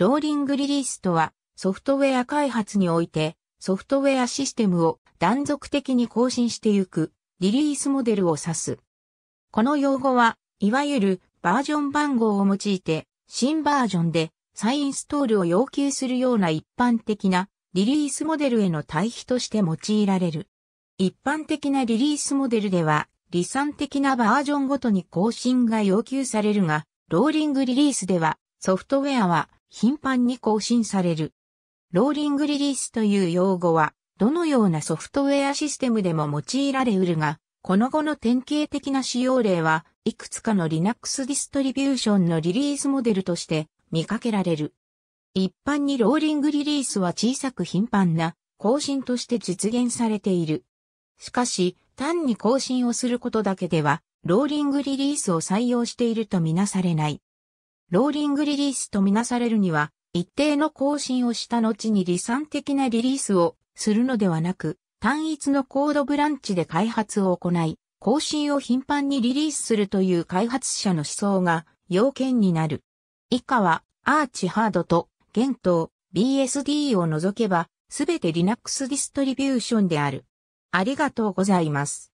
ローリングリリースとは、ソフトウェア開発において、ソフトウェアシステムを断続的に更新していく、リリースモデルを指す。この用語は、いわゆるバージョン番号を用いて、新バージョンで再インストールを要求するような一般的なリリースモデルへの対比として用いられる。一般的なリリースモデルでは、理算的なバージョンごとに更新が要求されるが、ローリングリリースでは、ソフトウェアは頻繁に更新される。ローリングリリースという用語は、どのようなソフトウェアシステムでも用いられうるが、この後の典型的な使用例は、いくつかの Linux ディストリビューションのリリースモデルとして見かけられる。一般にローリングリリースは小さく頻繁な更新として実現されている。しかし、単に更新をすることだけでは、ローリングリリースを採用しているとみなされない。ローリングリリースとみなされるには、一定の更新をした後に理算的なリリースをするのではなく、単一のコードブランチで開発を行い、更新を頻繁にリリースするという開発者の思想が要件になる。以下は、アーチハードと、現当、BSD を除けば、すべて Linux ディストリビューションである。ありがとうございます。